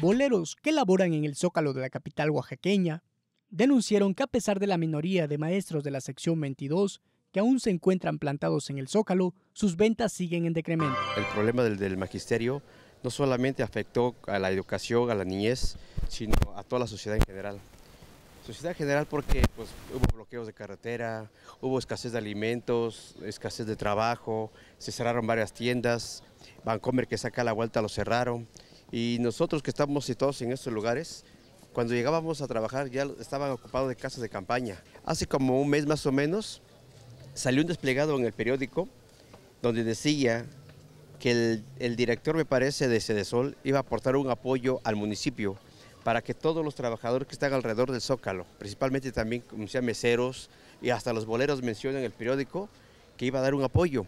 Boleros que laboran en el zócalo de la capital oaxaqueña denunciaron que a pesar de la minoría de maestros de la sección 22 que aún se encuentran plantados en el zócalo, sus ventas siguen en decremento. El problema del, magisterio no solamente afectó a la educación, a la niñez, sino a toda la sociedad en general. Sociedad en general porque pues, hubo bloqueos de carretera, hubo escasez de alimentos, escasez de trabajo, se cerraron varias tiendas, Bancomer que saca la vuelta lo cerraron. Y nosotros que estamos situados en estos lugares, cuando llegábamos a trabajar ya estaban ocupados de casas de campaña. Hace como un mes más o menos salió un desplegado en el periódico donde decía que el, director, me parece, de Cedesol iba a aportar un apoyo al municipio para que todos los trabajadores que están alrededor del Zócalo, principalmente también como meseros y hasta los boleros mencionan el periódico que iba a dar un apoyo,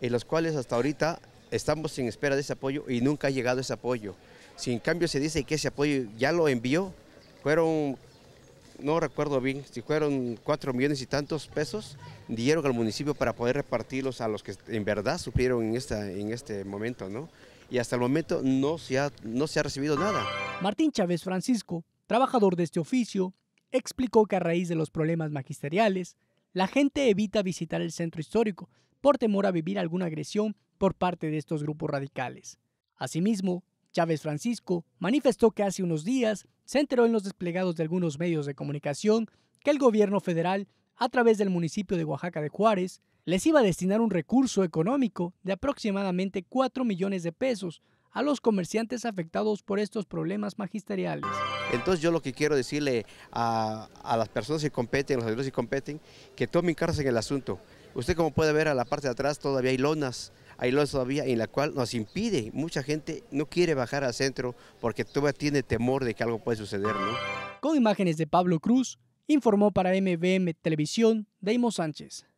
en los cuales hasta ahorita estamos en espera de ese apoyo y nunca ha llegado ese apoyo. Si en cambio se dice que ese apoyo ya lo envió, fueron, no recuerdo bien, si fueron cuatro millones y tantos pesos, dieron al municipio para poder repartirlos a los que en verdad supieron en, esta, en este momento, ¿no? Y hasta el momento no se ha, no se ha recibido nada. Martín Chávez Francisco, trabajador de este oficio, explicó que a raíz de los problemas magisteriales, la gente evita visitar el centro histórico por temor a vivir alguna agresión por parte de estos grupos radicales. Asimismo, Chávez Francisco manifestó que hace unos días se enteró en los desplegados de algunos medios de comunicación que el gobierno federal, a través del municipio de Oaxaca de Juárez, les iba a destinar un recurso económico de aproximadamente 4 millones de pesos a los comerciantes afectados por estos problemas magisteriales. Entonces yo lo que quiero decirle a, las personas que competen, a los ayudos que competen, que tomen cartas en el asunto. Usted como puede ver a la parte de atrás todavía hay lonas hay todavía en la cual nos impide, mucha gente no quiere bajar al centro porque todavía tiene temor de que algo puede suceder, ¿no? Con imágenes de Pablo Cruz, informó para MBM Televisión Deimos Sánchez.